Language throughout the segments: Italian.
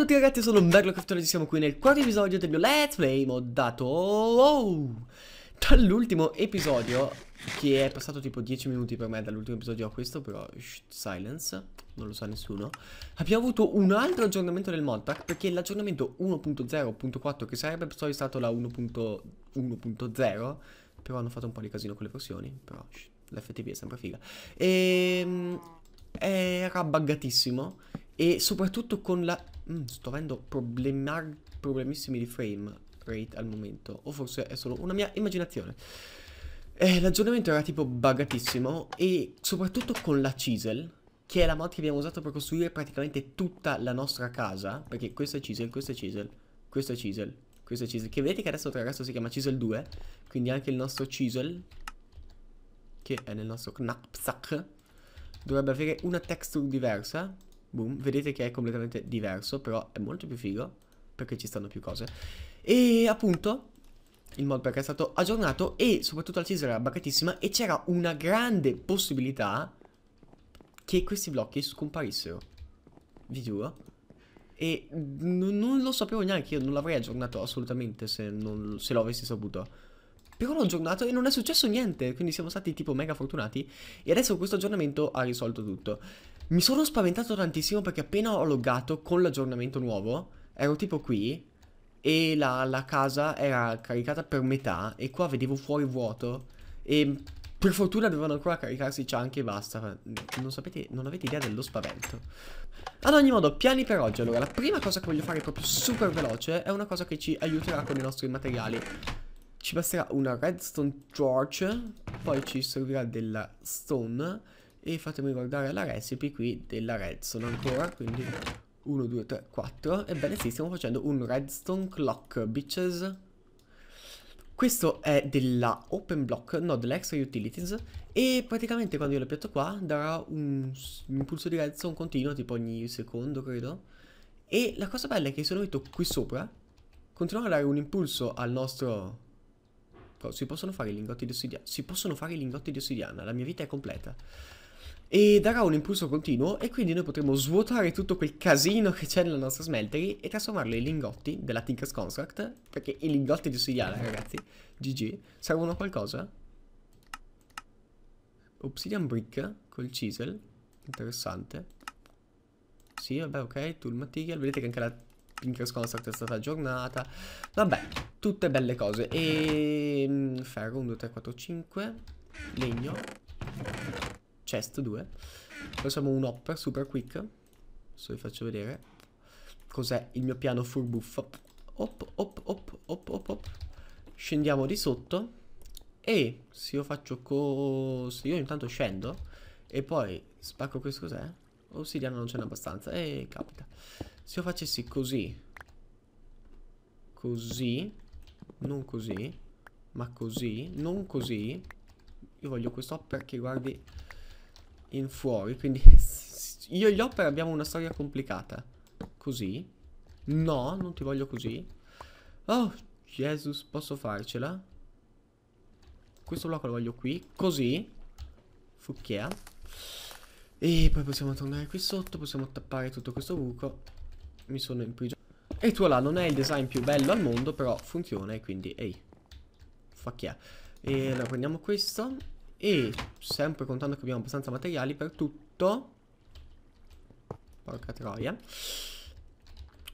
tutti ragazzi, sono Berlo Craftone e siamo qui nel quarto episodio del mio Let's Play moddato oh, dall'ultimo episodio, che è passato tipo 10 minuti per me dall'ultimo episodio a questo, però shh, silence, non lo sa nessuno. Abbiamo avuto un altro aggiornamento del modpack, perché l'aggiornamento 1.0.4, che sarebbe poi stato la 1.1.0, però hanno fatto un po' di casino con le versioni, però l'FTP è sempre figa. E, ehm, era buggatissimo e soprattutto con la Mm, sto avendo problemissimi di frame rate al momento. O forse è solo una mia immaginazione. Eh, l'aggiornamento era tipo buggatissimo e soprattutto con la chisel che è la mod che abbiamo usato per costruire praticamente tutta la nostra casa, perché questa è chisel, questa è chisel, questa è chisel, questa è chisel, che vedete che adesso tra l'altro si chiama chisel 2, quindi anche il nostro chisel, che è nel nostro knapsack, dovrebbe avere una texture diversa, boom, vedete che è completamente diverso, però è molto più figo, perché ci stanno più cose. E appunto, il mod perché è stato aggiornato e soprattutto la Cesare era bagatissima e c'era una grande possibilità che questi blocchi scomparissero. Vi giuro. E non lo sapevo neanche, io non l'avrei aggiornato assolutamente se, se lo avessi saputo. Però l'ho aggiornato e non è successo niente, quindi siamo stati tipo mega fortunati. E adesso questo aggiornamento ha risolto tutto. Mi sono spaventato tantissimo perché appena ho loggato con l'aggiornamento nuovo, ero tipo qui e la, la, casa era caricata per metà e qua vedevo fuori vuoto e per fortuna dovevano ancora caricarsi cianche e basta. Non sapete, non avete idea dello spavento. Ad ogni modo, piani per oggi. Allora, la prima cosa che voglio fare proprio super veloce è una cosa che ci aiuterà con i nostri materiali. Ci basterà una redstone torch, poi ci servirà della stone e fatemi guardare la recipe qui della redstone ancora quindi 1, 2, 3, 4 ebbene sì stiamo facendo un redstone clock bitches questo è della open block no della extra utilities e praticamente quando io lo piatto qua darà un impulso di redstone continuo tipo ogni secondo credo e la cosa bella è che se lo metto qui sopra continuerà a dare un impulso al nostro si possono fare i lingotti di ossidiana? Si possono fare i lingotti di ossidiana, la mia vita è completa e darà un impulso continuo e quindi noi potremo svuotare tutto quel casino che c'è nella nostra smeltery e trasformarlo in lingotti della Tinker's Construct, perché i lingotti di ossidiana, ragazzi, GG, servono a qualcosa? Obsidian brick col chisel, interessante. Sì, vabbè, ok, tool material, vedete che anche la Tinker's Construct è stata aggiornata. Vabbè, tutte belle cose. E ehm, ferro, 1, 2, 3, 4, 5, legno chest 2. Noi siamo un hopper super quick. Adesso vi faccio vedere cos'è il mio piano furbuff. Op, op, op, op, op, op. Scendiamo di sotto. E se io faccio così, io intanto scendo e poi spacco questo cos'è? Ossidiana non ce n'è abbastanza. E capita. Se io facessi così, così, non così, ma così, non così. Io voglio questo hopper che guardi in fuori, quindi io e gli opera abbiamo una storia complicata. Così? No, non ti voglio così. Oh, Jesus, posso farcela? Questo blocco lo voglio qui, così. Fucchia. E poi possiamo tornare qui sotto, possiamo tappare tutto questo buco. Mi sono imprigionato. E tu là, non è il design più bello al mondo, però funziona e quindi, ehi. fucchia. E allora prendiamo questo e sempre contando che abbiamo abbastanza materiali per tutto Porca troia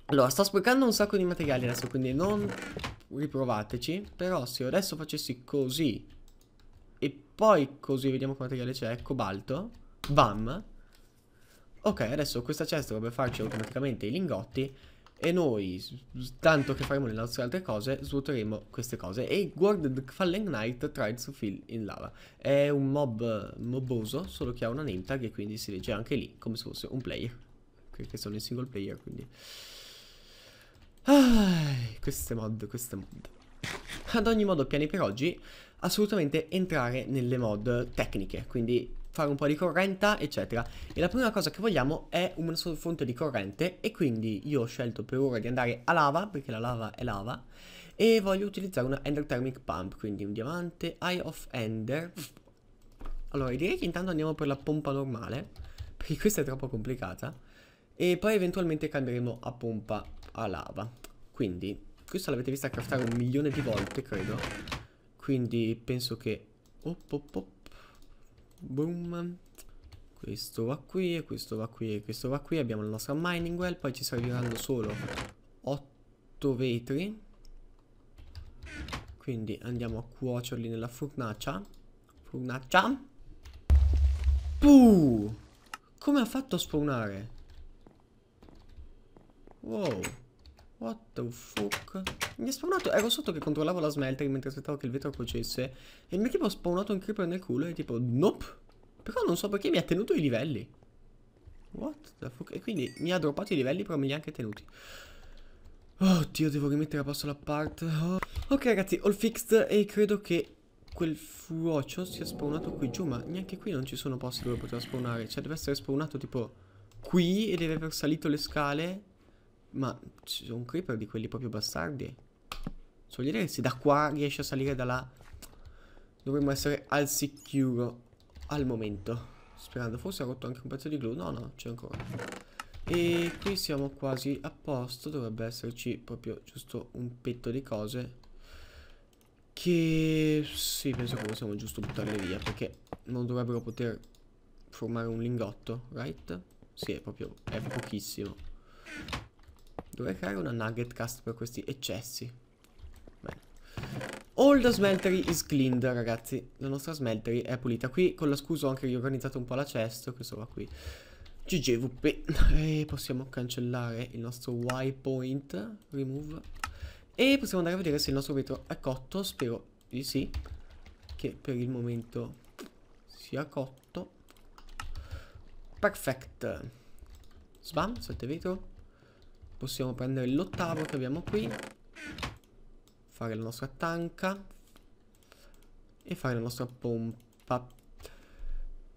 Allora sto sprecando un sacco di materiali adesso Quindi non riprovateci Però se io adesso facessi così E poi così vediamo che materiale c'è Cobalto Bam Ok adesso questa cesta dovrebbe farci automaticamente i lingotti e noi, tanto che faremo le nostre altre cose, svuoteremo queste cose. E Guard the Fallen Knight tried to fill in lava. È un mob moboso, solo che ha una name tag e quindi si legge anche lì, come se fosse un player. Perché sono in single player, quindi... Ah, queste mod, queste mod. Ad ogni modo, piani per oggi, assolutamente entrare nelle mod tecniche. Quindi fare un po' di corrente, eccetera. E la prima cosa che vogliamo è una fonte di corrente e quindi io ho scelto per ora di andare a lava, perché la lava è lava, e voglio utilizzare una Ender Thermic Pump, quindi un diamante, Eye of Ender. Allora, direi che intanto andiamo per la pompa normale, perché questa è troppo complicata, e poi eventualmente cambieremo a pompa a lava. Quindi, questo l'avete vista craftare un milione di volte, credo. Quindi penso che... Oh, oh, oh Boom. Questo va qui, e questo va qui, e questo va qui. Abbiamo la nostra mining well, poi ci serviranno solo 8 vetri. Quindi andiamo a cuocerli nella fornacia. Furnaccia Puh! Come ha fatto a spawnare? Wow. What the fuck? Mi è spawnato... Ero sotto che controllavo la smelter mentre aspettavo che il vetro cuocesse. E mi è tipo spawnato un creeper nel culo e tipo... Nope. Però non so perché mi ha tenuto i livelli. What the fuck? E quindi mi ha droppato i livelli però me li ha anche tenuti. Oddio, devo rimettere a posto la part. Oh. Ok ragazzi, all fixed e credo che quel fuocio sia spawnato qui giù, ma neanche qui non ci sono posti dove poteva spawnare. Cioè, deve essere spawnato tipo qui e deve aver salito le scale ma ci sono creeper di quelli proprio bastardi. voglio dire che se da qua riesce a salire da là, dovremmo essere al sicuro al momento. Sperando, forse ha rotto anche un pezzo di glue. No, no, c'è ancora. E qui siamo quasi a posto. Dovrebbe esserci proprio giusto un petto di cose. Che sì, penso che possiamo giusto buttarle via. Perché non dovrebbero poter formare un lingotto, right? Sì, è proprio, è pochissimo. Dovrei creare una nugget cast per questi eccessi. Bene. All the smeltery is cleaned, ragazzi. La nostra smeltery è pulita. Qui, con la scusa, ho anche riorganizzato un po' la cesta. Questo va qui. GGVP. E possiamo cancellare il nostro point. Remove. E possiamo andare a vedere se il nostro vetro è cotto. Spero di sì. Che per il momento sia cotto. Perfect. Sbam, sette vetro. Possiamo prendere l'ottavo che abbiamo qui Fare la nostra tanca E fare la nostra pompa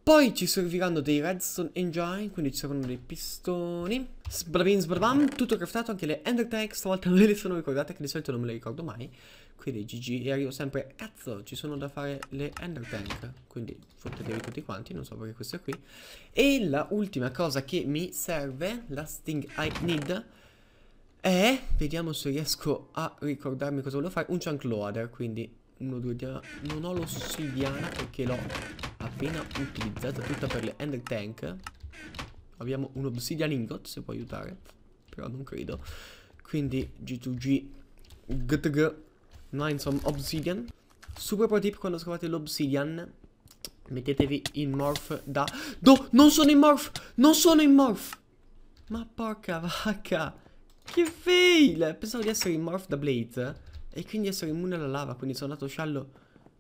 Poi ci serviranno dei redstone engine Quindi ci servono dei pistoni Sbravin sbrabam Tutto craftato anche le ender tag Stavolta me le sono ricordate che di solito non me le ricordo mai Quindi GG e arrivo sempre Cazzo ci sono da fare le ender tag Quindi fottetevi tutti quanti Non so perché questo è qui E la ultima cosa che mi serve La sting I need e vediamo se riesco a ricordarmi cosa volevo fare. Un chunk loader, quindi uno, due, tre. Non ho l'ossidiana perché l'ho appena utilizzata tutta per le ender tank. Abbiamo un obsidian ingot, se può aiutare. Però non credo. Quindi G2G GTG Mine some obsidian. Super pro tip quando scavate l'obsidian Mettetevi in morph da... No, non sono in morph! Non sono in morph! Ma porca vacca! Che fail! Pensavo di essere in Morph da Blade e quindi essere immune alla lava, quindi sono andato sciallo.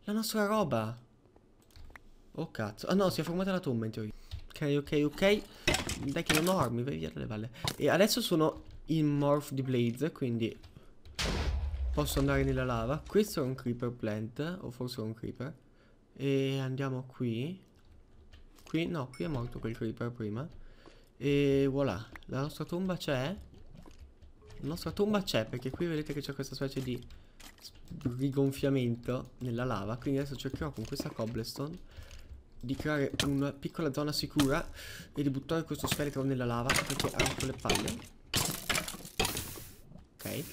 La nostra roba! Oh cazzo. Ah no, si è formata la tomba in teoria. Ok, ok, ok. Dai che non ho armi, vai via dalle valle. E adesso sono in Morph di Blades, quindi posso andare nella lava. Questo è un creeper plant, o forse è un creeper. E andiamo qui. Qui, no, qui è morto quel creeper prima. E voilà, la nostra tomba c'è. La nostra tomba c'è perché qui vedete che c'è questa specie di rigonfiamento nella lava. Quindi adesso cercherò con questa cobblestone di creare una piccola zona sicura e di buttare questo scheletro nella lava perché ha rotto le palle. Ok.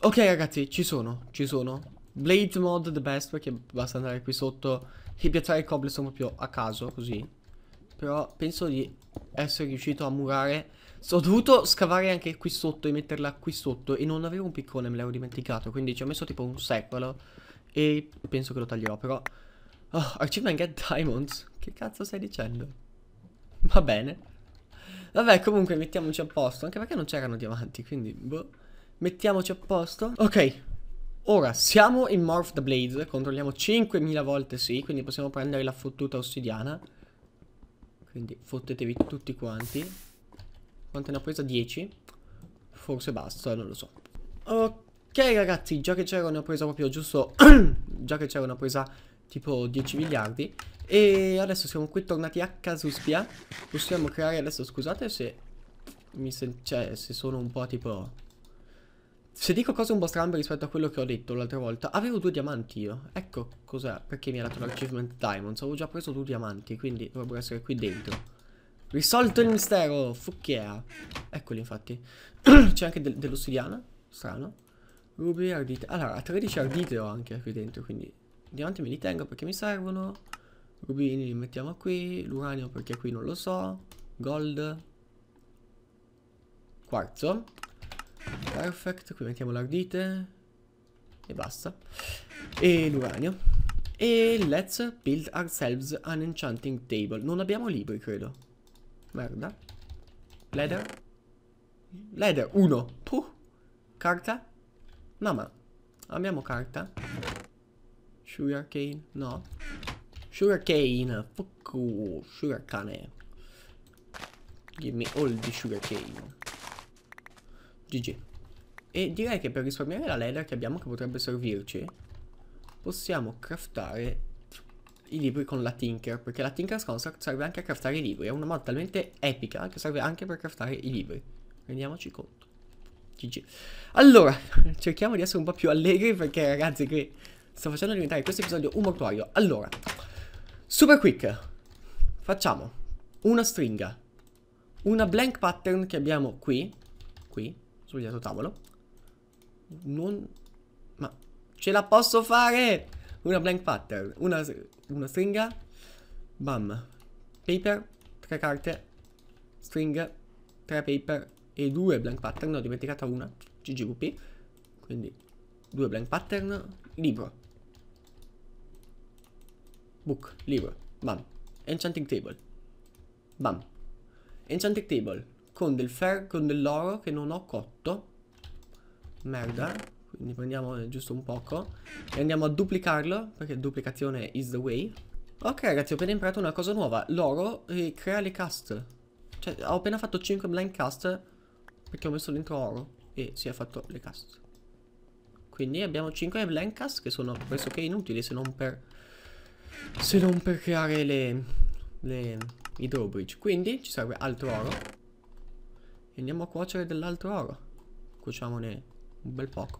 Ok ragazzi, ci sono, ci sono. Blade mod the best perché basta andare qui sotto e piazzare il cobblestone proprio a caso così. Però penso di essere riuscito a murare ho dovuto scavare anche qui sotto e metterla qui sotto e non avevo un piccone, me l'avevo dimenticato, quindi ci ho messo tipo un secolo e penso che lo taglierò, però... Oh, achievement get diamonds? Che cazzo stai dicendo? Va bene. Vabbè, comunque mettiamoci a posto, anche perché non c'erano diamanti, quindi... Boh. Mettiamoci a posto. Ok, Ora siamo in Morph the Blades, controlliamo 5000 volte sì, quindi possiamo prendere la fottuta ossidiana. Quindi fottetevi tutti quanti. Quanto ne ho presa? 10? Forse basta, non lo so. Ok ragazzi, già che c'era una presa proprio giusto... già che c'era una presa tipo 10 miliardi. E adesso siamo qui tornati a Casuspia. Possiamo creare adesso, scusate se... Mi sen cioè, se sono un po' tipo... Se dico cose un po' strambe rispetto a quello che ho detto l'altra volta, avevo due diamanti io. Ecco cos'è, perché mi ha dato l'achievement Diamonds. Avevo già preso due diamanti, quindi dovrebbero essere qui dentro. Risolto il mistero, fucchia. Eccoli infatti. C'è anche de dell'ossidiana, strano. Ruby, ardite. Allora, 13 ardite ho anche qui dentro, quindi... Diamanti me li tengo perché mi servono. Rubini li mettiamo qui. L'uranio perché qui non lo so. Gold. Quarzo. Perfect, qui mettiamo l'ardite. E basta. E l'uranio. E let's build ourselves an enchanting table. Non abbiamo libri, credo. Merda. Leather. Leather, uno. Puh. Carta? No, ma... Abbiamo carta? Sugarcane? No. Sugarcane. Fuck you. Sugarcane. Give me all the sugarcane. GG. E direi che per risparmiare la leather che abbiamo, che potrebbe servirci, possiamo craftare i libri con la Tinker, perché la Tinker's Construct serve anche a craftare i libri, è una mod talmente epica che serve anche per craftare i libri. Rendiamoci conto. GG. Allora, cerchiamo di essere un po' più allegri perché ragazzi qui sto facendo diventare questo episodio un mortuario. Allora, super quick. Facciamo una stringa, una blank pattern che abbiamo qui, qui, sbagliato tavolo. Non... Ma ce la posso fare! una blank pattern, una, una stringa, bam, paper, tre carte, string, tre paper e due blank pattern, ne ho dimenticata una, ggvp, quindi due blank pattern, libro, book, libro, bam, enchanting table, bam, enchanting table con del fer, con dell'oro che non ho cotto, merda, quindi prendiamo eh, giusto un poco E andiamo a duplicarlo Perché duplicazione is the way Ok ragazzi ho appena imparato una cosa nuova L'oro crea le cast Cioè ho appena fatto 5 blind cast Perché ho messo dentro oro E si è fatto le cast Quindi abbiamo 5 blind cast Che sono pressoché inutili se non per Se non per creare le, le I drawbridge Quindi ci serve altro oro E andiamo a cuocere dell'altro oro Cuociamone un bel poco.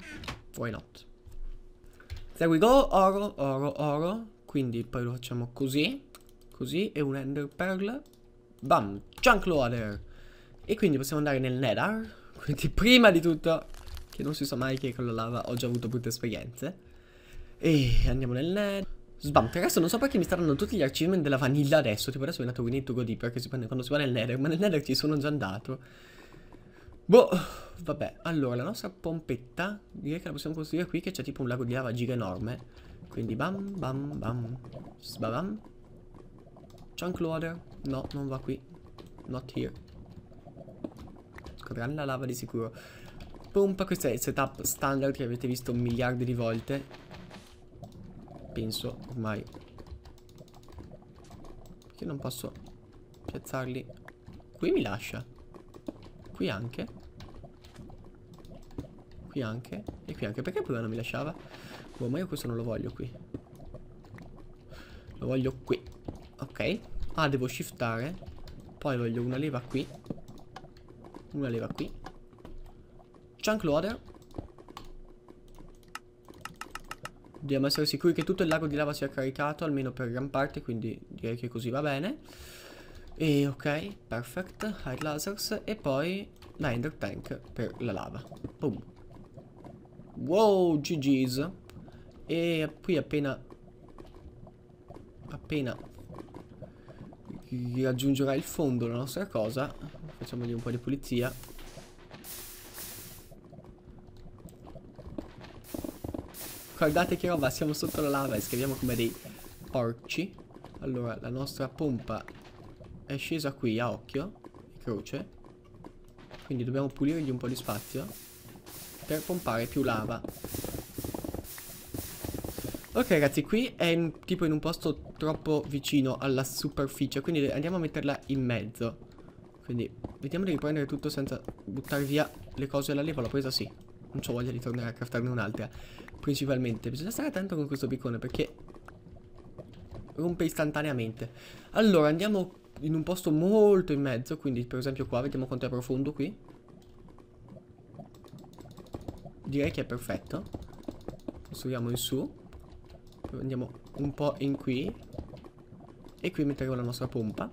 Why not? There we go, oro, oro, oro. Quindi poi lo facciamo così, così, e un ender pearl. Bam, junk loader. E quindi possiamo andare nel nether. Quindi prima di tutto, che non si sa mai che con la lava ho già avuto brutte esperienze. E andiamo nel nether. Sbam, per adesso non so perché mi stanno tutti gli achievement della vanilla adesso. Tipo adesso è nato Winnie to Go Deep perché si prende quando si va nel nether, ma nel nether ci sono già andato. Boh... Vabbè, allora, la nostra pompetta, direi che la possiamo costruire qui, che c'è tipo un lago di lava giga enorme. Quindi bam, bam, bam, sbabam. Chunk water. No, non va qui. Not here. Scorrerà la lava di sicuro. Pompa, questo è il setup standard che avete visto miliardi di volte. Penso, ormai. Perché non posso piazzarli? Qui mi lascia. Qui anche qui anche E qui anche Perché prima non mi lasciava? Boh ma io questo non lo voglio qui Lo voglio qui Ok Ah devo shiftare Poi voglio una leva qui Una leva qui Chunk loader Dobbiamo essere sicuri che tutto il lago di lava sia caricato Almeno per gran parte Quindi direi che così va bene E ok Perfect Hide lasers E poi la ender tank per la lava Boom Wow, GG's. E qui appena... Appena... Raggiungerà il fondo la nostra cosa. Facciamogli un po' di pulizia. Guardate che roba, siamo sotto la lava e scriviamo come dei porci. Allora, la nostra pompa è scesa qui a occhio, croce. Quindi dobbiamo pulirgli un po' di spazio per pompare più lava. Ok ragazzi, qui è in, tipo in un posto troppo vicino alla superficie, quindi andiamo a metterla in mezzo. Quindi vediamo di riprendere tutto senza buttare via le cose. La leva l'ho presa, sì. Non ho voglia di tornare a craftarne un'altra. Principalmente, bisogna stare attento con questo piccone perché rompe istantaneamente. Allora, andiamo in un posto molto in mezzo, quindi per esempio qua, vediamo quanto è profondo qui direi che è perfetto. Costruiamo in su. Andiamo un po' in qui. E qui metteremo la nostra pompa.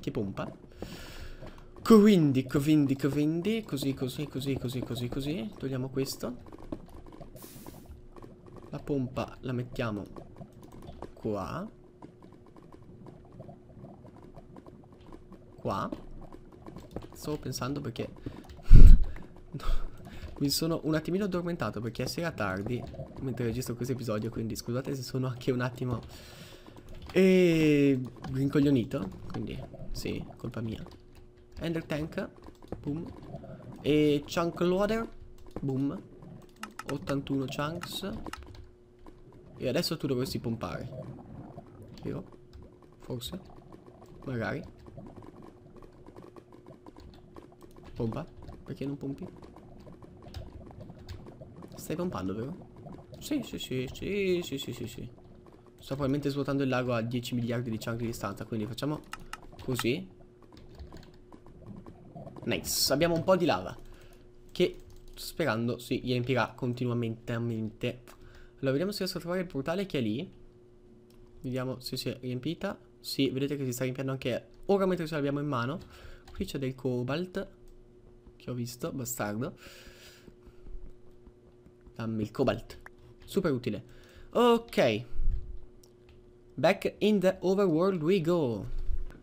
Che pompa? Quindi, quindi, quindi, così, così, così, così, così, così. Togliamo questo. La pompa la mettiamo qua. Qua. Stavo pensando perché mi sono un attimino addormentato perché è sera tardi mentre registro questo episodio, quindi scusate se sono anche un attimo e rincoglionito, quindi sì, colpa mia. Ender Tank, boom. E Chunk Loader, boom. 81 chunks. E adesso tu dovresti pompare. Io? Forse? Magari. Pompa? Perché non pompi? Stai pompando vero? Sì, sì, sì, sì, sì, sì, sì, sì. Sto probabilmente svuotando il lago a 10 miliardi di chunk di distanza, quindi facciamo così. Nice, abbiamo un po' di lava. Che sperando si riempirà continuamente. Allora, vediamo se riesco a trovare il portale che è lì. Vediamo se si è riempita. Sì, vedete che si sta riempiendo anche ora mentre ce l'abbiamo in mano. Qui c'è del cobalt, che ho visto, bastardo. Dammi ehm, il cobalt. Super utile. Ok. Back in the overworld we go.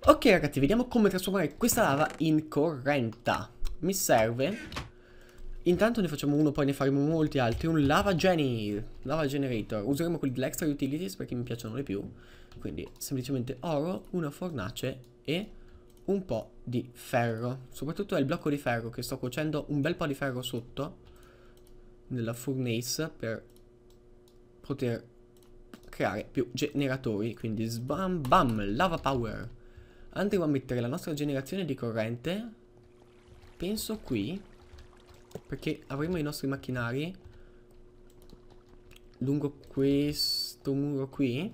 Ok ragazzi, vediamo come trasformare questa lava in corrente Mi serve... Intanto ne facciamo uno, poi ne faremo molti altri. Un lava genie. Lava generator. Useremo quelli dell'extra utilities perché mi piacciono di più. Quindi semplicemente oro, una fornace e un po' di ferro. Soprattutto è il blocco di ferro che sto cuocendo un bel po' di ferro sotto nella furnace per poter creare più generatori. Quindi sbam bam, lava power. Andremo a mettere la nostra generazione di corrente, penso qui, perché avremo i nostri macchinari lungo questo muro qui,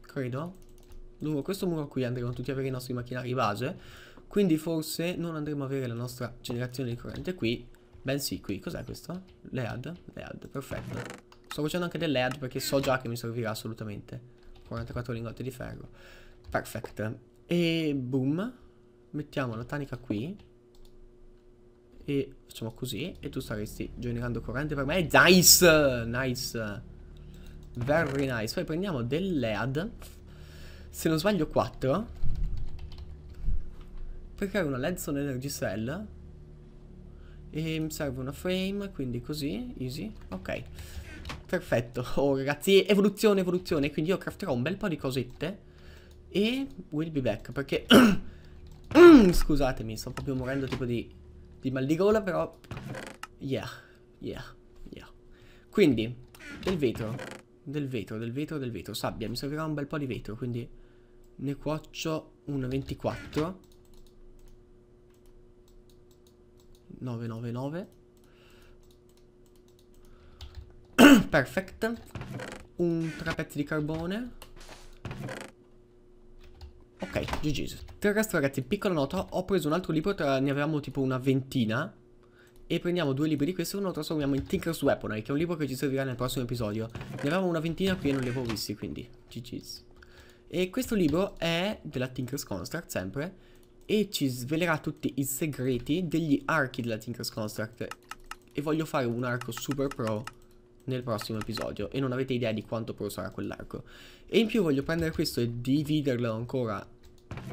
credo. Lungo questo muro qui andremo tutti a avere i nostri macchinari base, quindi forse non andremo a avere la nostra generazione di corrente qui, Bensì qui, cos'è questo? Lead? Lead, perfetto Sto facendo anche del lead perché so già che mi servirà assolutamente 44 lingotti di ferro Perfetto E boom Mettiamo la tanica qui E facciamo così E tu staresti generando corrente per me Nice Nice Very nice Poi prendiamo del lead Se non sbaglio 4 Per creare una lead energy cell e ehm, mi serve una frame, quindi così, easy, ok. Perfetto, oh ragazzi, evoluzione, evoluzione, quindi io crafterò un bel po' di cosette e will be back, perché... Scusatemi, sto proprio morendo tipo di, di mal di gola, però... Yeah, yeah, yeah. Quindi, del vetro, del vetro, del vetro, del vetro, sabbia, mi servirà un bel po' di vetro, quindi ne cuoccio una 24 999 Perfect Un tre pezzi di carbone Ok, GG GG's il resto ragazzi, piccola nota Ho preso un altro libro, tra, ne avevamo tipo una ventina e prendiamo due libri di questo uno lo trasformiamo in Tinker's Weaponry, che è un libro che ci servirà nel prossimo episodio. Ne avevamo una ventina qui e non li avevo visti, quindi GG E questo libro è della Tinker's Construct, sempre, e ci svelerà tutti i segreti degli archi della Tinker's Construct e voglio fare un arco super pro nel prossimo episodio e non avete idea di quanto pro sarà quell'arco e in più voglio prendere questo e dividerlo ancora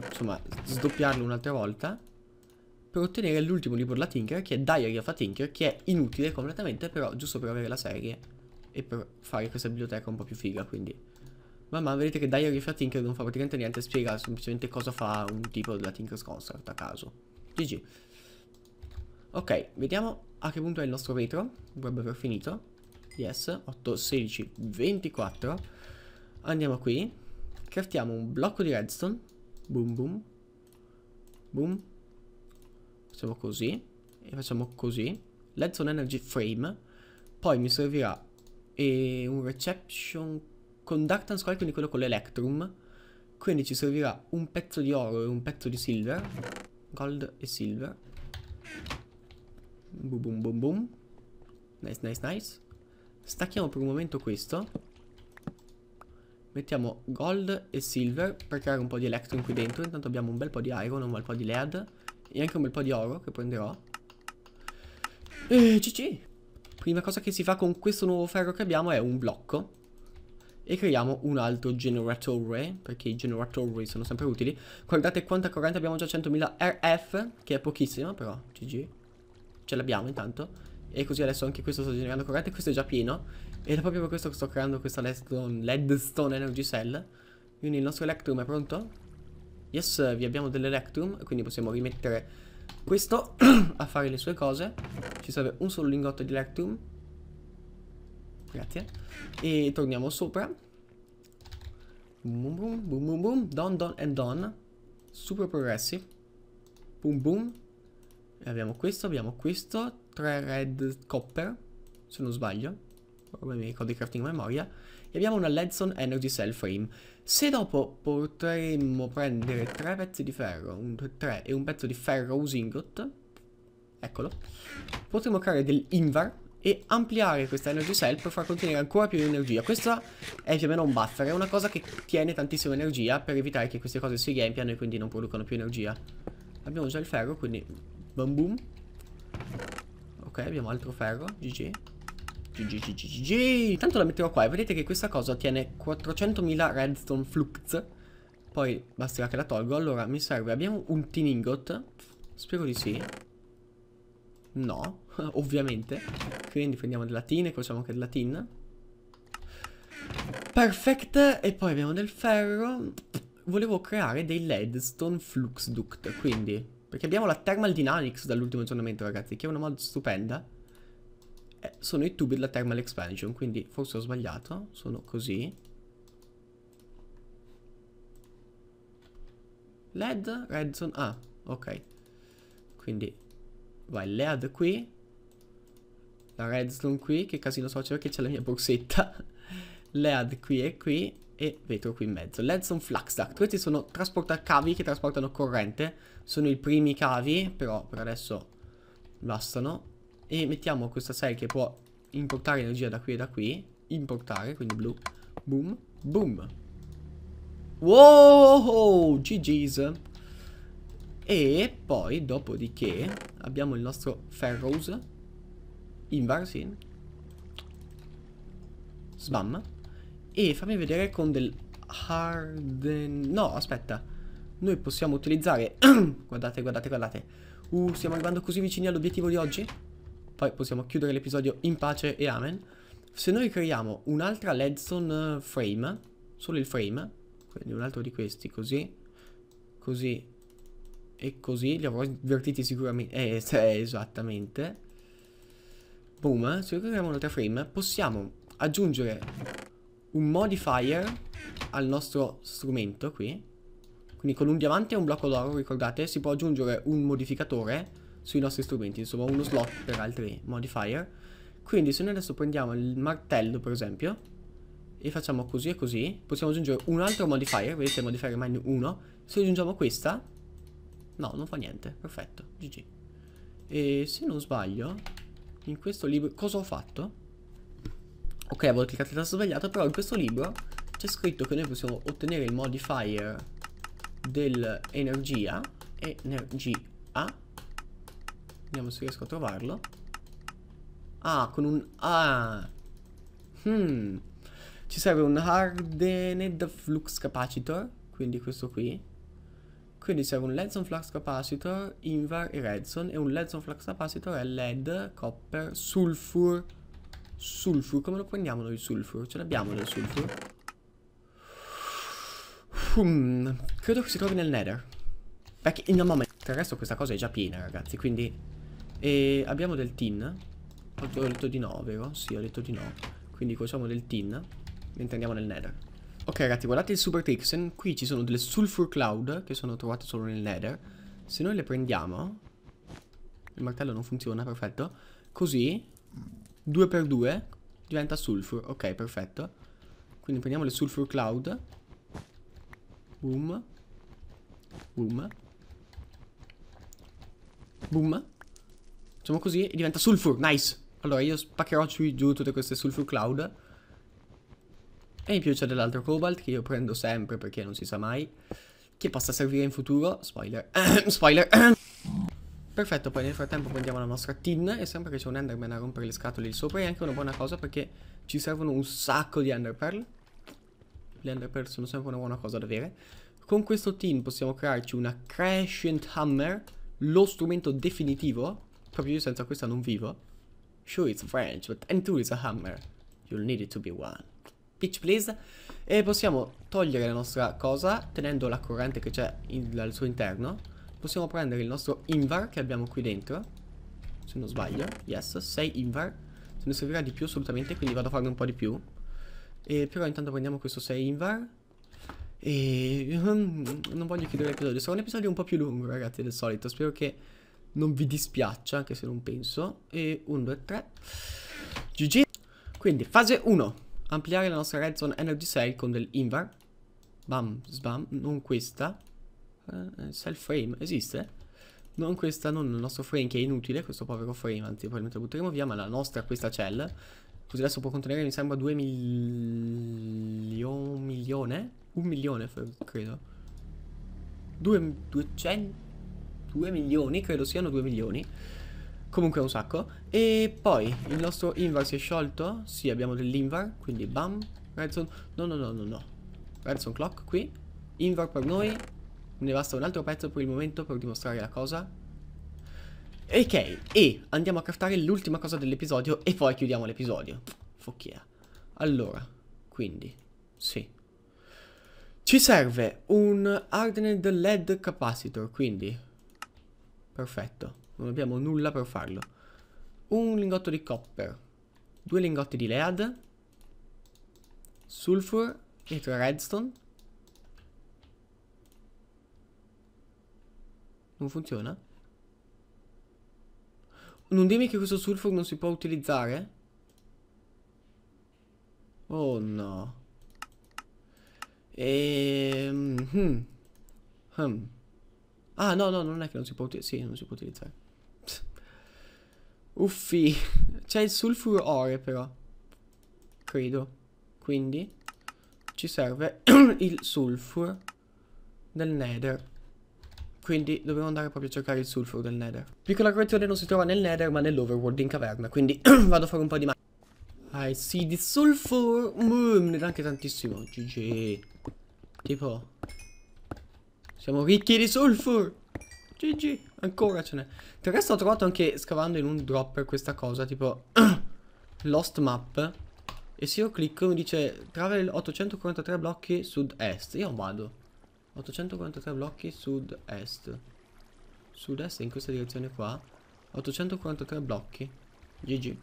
insomma sdoppiarlo un'altra volta per ottenere l'ultimo libro della Tinker che è Diary of a Tinker che è inutile completamente però giusto per avere la serie e per fare questa biblioteca un po' più figa quindi Man vedete che Diary fra Tinker non fa praticamente niente, spiega semplicemente cosa fa un tipo della Tinker's Construct a caso. GG. Ok, vediamo a che punto è il nostro vetro. Dovrebbe aver finito. Yes, 8, 16, 24. Andiamo qui. Craftiamo un blocco di redstone. Boom, boom. Boom. Facciamo così. E facciamo così. Redstone Energy Frame. Poi mi servirà e eh, un reception con conductance coil, quindi quello con l'electrum. Quindi ci servirà un pezzo di oro e un pezzo di silver. Gold e silver. Boom boom boom boom. Nice, nice, nice. Stacchiamo per un momento questo. Mettiamo gold e silver per creare un po' di electrum qui dentro. Intanto abbiamo un bel po' di iron, un bel po' di lead e anche un bel po' di oro che prenderò. E eh, Prima cosa che si fa con questo nuovo ferro che abbiamo è un blocco e creiamo un altro generatore, perché i generatori sono sempre utili. Guardate quanta corrente abbiamo già, 100.000 RF, che è pochissima però, GG. Ce l'abbiamo intanto. E così adesso anche questo sto generando corrente, questo è già pieno. Ed è proprio per questo che sto creando questa Leadstone Energy Cell. Quindi il nostro Electrum è pronto? Yes, vi abbiamo dell'Electrum, quindi possiamo rimettere questo a fare le sue cose. Ci serve un solo lingotto di Electrum grazie. E torniamo sopra. Boom boom boom boom boom. Don don and don. Super progressi. Boom boom. E abbiamo questo, abbiamo questo. Tre red copper, se non sbaglio. Problemi di ricordo crafting a memoria. E abbiamo una Ledson Energy Cell Frame. Se dopo potremmo prendere tre pezzi di ferro, un, tre e un pezzo di ferro using usingot, eccolo, potremmo creare dell'invar e ampliare questa energy cell per far contenere ancora più energia. Questa è più o meno un buffer, è una cosa che tiene tantissima energia per evitare che queste cose si riempiano e quindi non producano più energia. Abbiamo già il ferro, quindi boom boom. Ok, abbiamo altro ferro, GG. GG, GG, Intanto la metterò qua e vedete che questa cosa ottiene 400.000 redstone flux. Poi basterà che la tolgo. Allora, mi serve, abbiamo un tin ingot? Spero di sì. No. ovviamente. Quindi prendiamo della tin e facciamo anche della tin. Perfect. E poi abbiamo del ferro. Volevo creare dei leadstone flux duct, quindi... Perché abbiamo la thermal dynamics dall'ultimo aggiornamento, ragazzi, che è una mod stupenda. Eh, sono i tubi della thermal expansion, quindi forse ho sbagliato. Sono così. LED, redstone, ah, ok. Quindi vai LED qui, la redstone qui, che casino so, che c'è la mia borsetta, lead qui e qui e vetro qui in mezzo. Leadstone flux duct, questi sono trasportacavi che trasportano corrente, sono i primi cavi, però per adesso bastano. E mettiamo questa serie che può importare energia da qui e da qui, importare, quindi blu, boom, boom. Wow, GG's. E poi, dopodiché, abbiamo il nostro ferrose in Invarsin. Sbam. E fammi vedere con del harden... No, aspetta. Noi possiamo utilizzare... guardate, guardate, guardate. Uh, stiamo arrivando così vicini all'obiettivo di oggi? Poi possiamo chiudere l'episodio in pace e amen. Se noi creiamo un'altra Ledstone eh, frame, solo il frame, quindi un altro di questi, così, così e così, li avrò invertiti sicuramente, eh, esattamente. Boom, eh? se recuperiamo un altro frame, possiamo aggiungere un modifier al nostro strumento qui. Quindi con un diamante e un blocco d'oro, ricordate, si può aggiungere un modificatore sui nostri strumenti, insomma uno slot per altri modifier. Quindi se noi adesso prendiamo il martello, per esempio, e facciamo così e così, possiamo aggiungere un altro modifier, vedete modifier mine 1, se aggiungiamo questa, no, non fa niente, perfetto, GG. E se non sbaglio, in questo libro... Cosa ho fatto? Ok, avevo cliccato il tasto sbagliato, però in questo libro c'è scritto che noi possiamo ottenere il modifier dell'energia, energia, vediamo se riesco a trovarlo, ah, con un ah. hmm, ci serve un hardened flux capacitor, quindi questo qui, quindi serve un Ledson Flux Capacitor, Invar e Redson e un Ledson Flux Capacitor è LED, Copper, Sulfur. Sulfur, come lo prendiamo noi il Sulfur? Ce l'abbiamo del Sulfur? Hmm, credo che si trovi nel Nether. Perché in un momento, il resto questa cosa è già piena ragazzi, quindi... E abbiamo del tin. Ho detto di no, vero? Sì, ho detto di no. Quindi facciamo del tin mentre andiamo nel Nether. Ok ragazzi, guardate il Super Trixen, qui ci sono delle Sulfur Cloud che sono trovate solo nel Nether. Se noi le prendiamo, il martello non funziona, perfetto. Così, 2 per 2 diventa Sulfur, ok perfetto. Quindi prendiamo le Sulfur Cloud. Boom. Boom. Boom. Facciamo così e diventa Sulfur, nice. Allora io spaccherò giù tutte queste Sulfur Cloud. E in più c'è dell'altro cobalt che io prendo sempre perché non si sa mai. Che possa servire in futuro. Spoiler. Spoiler. Perfetto, poi nel frattempo prendiamo la nostra tin e sembra che c'è un enderman a rompere le scatole lì sopra. E anche una buona cosa perché ci servono un sacco di enderpearl. Le enderpearl sono sempre una buona cosa da avere. Con questo tin possiamo crearci una Crescent Hammer, lo strumento definitivo. Proprio io senza questa non vivo. Sure it's French, but until is a hammer, you'll need it to be one. Peach please E possiamo togliere la nostra cosa Tenendo la corrente che c'è al suo interno Possiamo prendere il nostro Invar che abbiamo qui dentro Se non sbaglio Yes, 6 Invar Se ne servirà di più assolutamente Quindi vado a farne un po' di più e Però intanto prendiamo questo 6 Invar E ehm, non voglio chiudere l'episodio Sarà un episodio un po' più lungo ragazzi del solito Spero che non vi dispiaccia Anche se non penso E 1, 2, 3 GG Quindi fase 1 ampliare la nostra red zone energy cell con dell'invar. Bam, sbam, non questa. Uh, cell frame, esiste? Non questa, non il nostro frame che è inutile, questo povero frame, anzi probabilmente lo butteremo via, ma la nostra, questa cell. Così adesso può contenere, mi sembra, 2 milioni milione? Un milione, credo. 2, 200... 2 milioni, credo siano 2 milioni. Comunque un sacco. E poi il nostro Invar si è sciolto. Sì, abbiamo dell'Invar. Quindi bam. Redstone. No, no, no, no, no. Redstone clock qui. Invar per noi. Ne basta un altro pezzo per il momento per dimostrare la cosa. Ok, e andiamo a craftare l'ultima cosa dell'episodio e poi chiudiamo l'episodio. Focchia. Allora, quindi, sì. Ci serve un hardened LED capacitor, quindi... Perfetto. Non abbiamo nulla per farlo. Un lingotto di copper. Due lingotti di lead. Sulfur e tre redstone. Non funziona? Non dimmi che questo sulfur non si può utilizzare? Oh no. Ehm... Hmm. Hmm. Ah no, no, non è che non si può utilizzare. Sì, non si può utilizzare. Uffi. C'è il sulfuro ore però. Credo. Quindi ci serve il sulfuro del nether. Quindi dobbiamo andare proprio a cercare il sulfuro del nether. Piccola correzione non si trova nel nether ma nell'overworld in caverna. Quindi vado a fare un po' di ma... I see the sulfur. Mm, ne dà anche tantissimo. GG. Tipo... Siamo ricchi di sulfur. GG, ancora ce n'è. Del resto ho trovato anche scavando in un dropper questa cosa, tipo Lost Map. E se io clicco mi dice Travel 843 blocchi sud-est. Io vado. 843 blocchi sud-est. Sud-est in questa direzione qua. 843 blocchi. GG.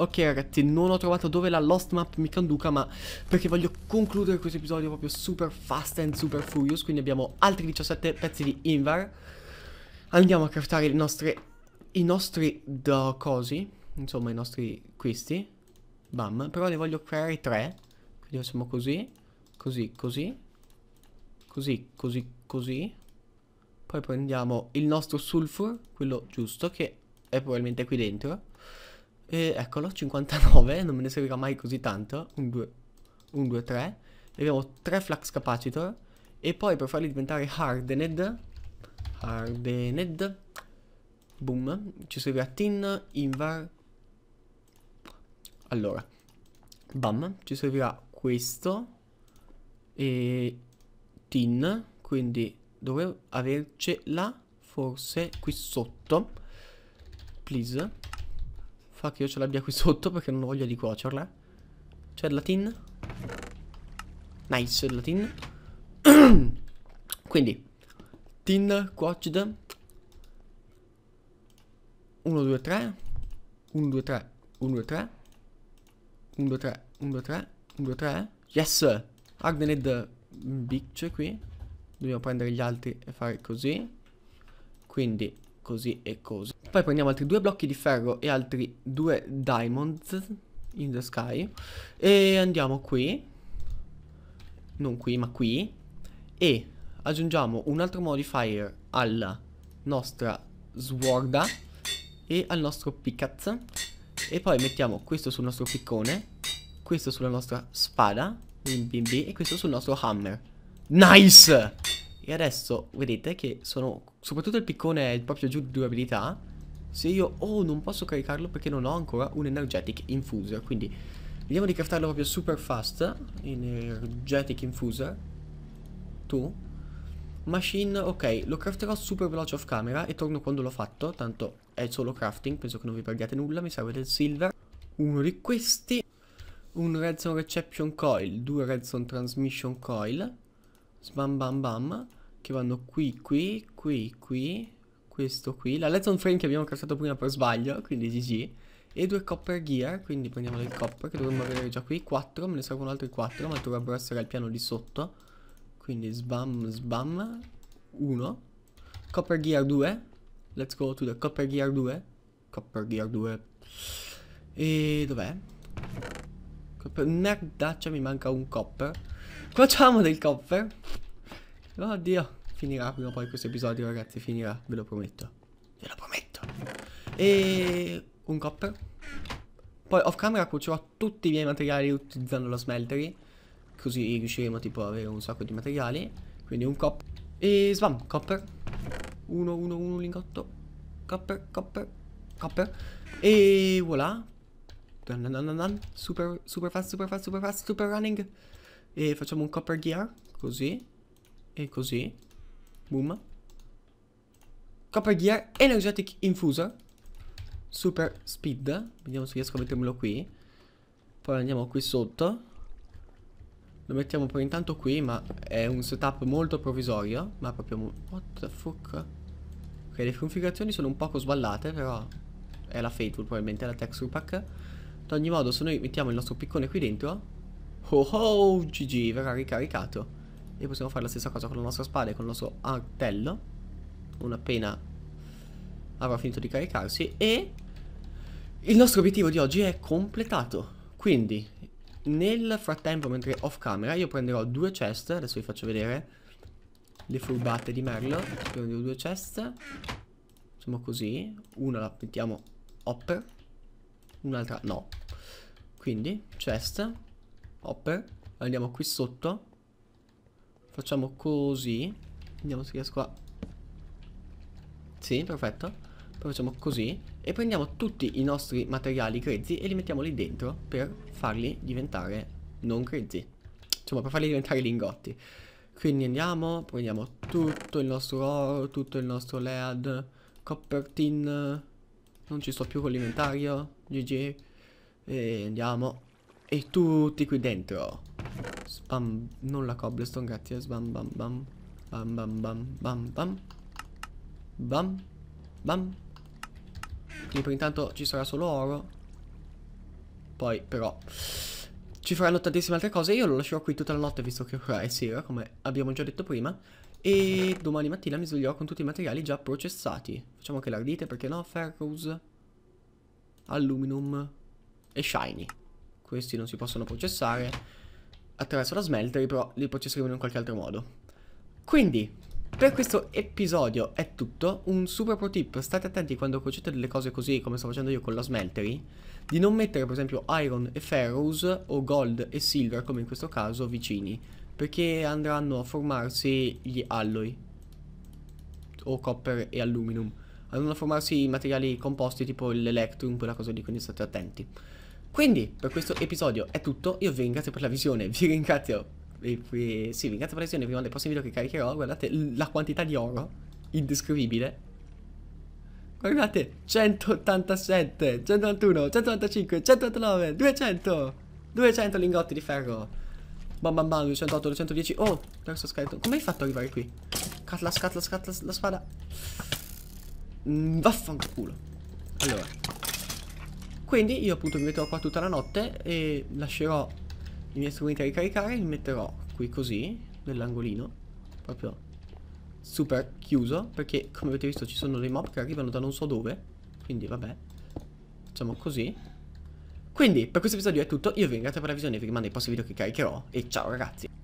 Ok ragazzi, non ho trovato dove la Lost Map mi conduca, ma perché voglio concludere questo episodio proprio super fast and super furious, quindi abbiamo altri 17 pezzi di Invar. Andiamo a craftare nostre, i nostri do cosi, insomma i nostri questi, bam, però ne voglio creare tre, quindi facciamo così, così, così, così, così, così. Poi prendiamo il nostro sulfur, quello giusto, che è probabilmente qui dentro. E eccolo, 59, non me ne servirà mai così tanto. 1, 2, 1, 2, 3. E abbiamo 3 flux capacitor. E poi per farli diventare hardened, hardened, boom, ci servirà tin, invar. Allora, bam, ci servirà questo e tin, quindi dovrei avercela forse qui sotto, please. Fa che io ce l'abbia qui sotto perché non ho voglia di cuocerla. C'è la tin. Nice, la tin. Quindi, tin cuocida. 1, 2, 3. 1, 2, 3. 1, 2, 3. 1, 2, 3. 1, 2, 3. 1, 2, 3. Yes! Ardened Beach qui. Dobbiamo prendere gli altri e fare così. Quindi così e così. Poi prendiamo altri due blocchi di ferro e altri due diamonds in the sky. E andiamo qui. Non qui, ma qui. E aggiungiamo un altro modifier alla nostra sworda e al nostro pickaxe. E poi mettiamo questo sul nostro piccone, questo sulla nostra spada, bim bim bim, e questo sul nostro hammer. Nice! E adesso vedete che sono... Soprattutto il piccone è proprio giù di durabilità. Se io... Oh, non posso caricarlo perché non ho ancora un energetic infuser. Quindi vediamo di craftarlo proprio super fast. Energetic infuser. Tu. Machine, ok, lo crafterò super veloce off camera e torno quando l'ho fatto, tanto è solo crafting, penso che non vi perdiate nulla, mi serve del silver. Uno di questi, un redstone reception coil, due redstone transmission coil, bam bam bam, che vanno qui, qui, qui, qui, questo qui. La Let's on Frame che abbiamo crashato prima per sbaglio, quindi GG. E due copper gear, quindi prendiamo del copper che dovremmo avere già qui. 4, me ne servono altri 4, ma dovrebbero essere al piano di sotto. Quindi sbam, sbam, 1. Copper gear 2. Let's go to the copper gear 2. Copper gear 2. E dov'è? Copper... Merdaccia, mi manca un copper. Facciamo del copper. Oddio finirà prima o poi questo episodio, ragazzi, finirà, ve lo prometto. Ve lo prometto. E un copper. Poi off camera cucirò tutti i miei materiali utilizzando lo smeltery, così riusciremo tipo ad avere un sacco di materiali. Quindi un copper. E svam, copper. 1, 1, 1 lingotto. Copper, copper, copper. E voilà. Dun, dun, dun, super, super fast, super fast, super fast, super running. E facciamo un copper gear, così. E così. Boom. Copper Gear Energetic Infuser. Super Speed. Vediamo se riesco a mettermelo qui. Poi andiamo qui sotto. Lo mettiamo per intanto qui, ma è un setup molto provvisorio. Ma proprio... What the fuck? Ok, le configurazioni sono un poco sballate, però... È la Fateful probabilmente, è la texture pack. Ad ogni modo, se noi mettiamo il nostro piccone qui dentro... Oh oh, GG, verrà ricaricato. E possiamo fare la stessa cosa con la nostra spada e con il nostro artello. Non appena avrà finito di caricarsi. E il nostro obiettivo di oggi è completato. Quindi, nel frattempo, mentre off camera, io prenderò due chest. Adesso vi faccio vedere le furbate di Merlo. Prenderò due chest. Facciamo così. Una la mettiamo hopper. Un'altra no. Quindi, chest, hopper. Andiamo qui sotto Facciamo così. Vediamo se riesco a... Sì, perfetto. Poi facciamo così. E prendiamo tutti i nostri materiali grezzi e li mettiamo lì dentro per farli diventare non grezzi. Insomma, per farli diventare lingotti. Quindi andiamo, prendiamo tutto il nostro oro, tutto il nostro lead, copper tin. Non ci sto più con l'inventario. GG. E andiamo. E tutti qui dentro. Spam, non la cobblestone gatti, eh. Spam, bam, bam. Bam, bam, bam, bam, bam. Bam, bam. Quindi per intanto ci sarà solo oro. Poi, però, ci faranno tantissime altre cose. Io lo lascerò qui tutta la notte, visto che ora è sera, come abbiamo già detto prima. E domani mattina mi sveglierò con tutti i materiali già processati. Facciamo che l'ardite, perché no? Ferrous, aluminum e shiny. Questi non si possono processare attraverso la smeltery, però li processeremo in qualche altro modo. Quindi, per questo episodio è tutto, un super pro tip, state attenti quando cuocete delle cose così come sto facendo io con la smeltery, di non mettere per esempio iron e ferrous o gold e silver come in questo caso vicini, perché andranno a formarsi gli alloy o copper e aluminum, andranno a formarsi i materiali composti tipo l'electrum, quella cosa lì, quindi state attenti. Quindi per questo episodio è tutto, io vi ringrazio per la visione, vi ringrazio e, e, sì, vi ringrazio per la visione, vi mando il prossimo video che caricherò, guardate la quantità di oro, indescrivibile. Guardate, 187, 191, 195, 189, 200, 200 lingotti di ferro. Bam bam bam, 208, 210, oh, terzo scheletro. Come hai fatto ad arrivare qui? Catla, scatla, scatla, la spada. Mm, vaffanculo. Allora, quindi io appunto mi metterò qua tutta la notte e lascerò i miei strumenti a ricaricare, li metterò qui così, nell'angolino, proprio super chiuso, perché come avete visto ci sono dei mob che arrivano da non so dove, quindi vabbè, facciamo così. Quindi per questo episodio è tutto, io vi ringrazio per la visione, vi rimando ai prossimi video che caricherò e ciao ragazzi!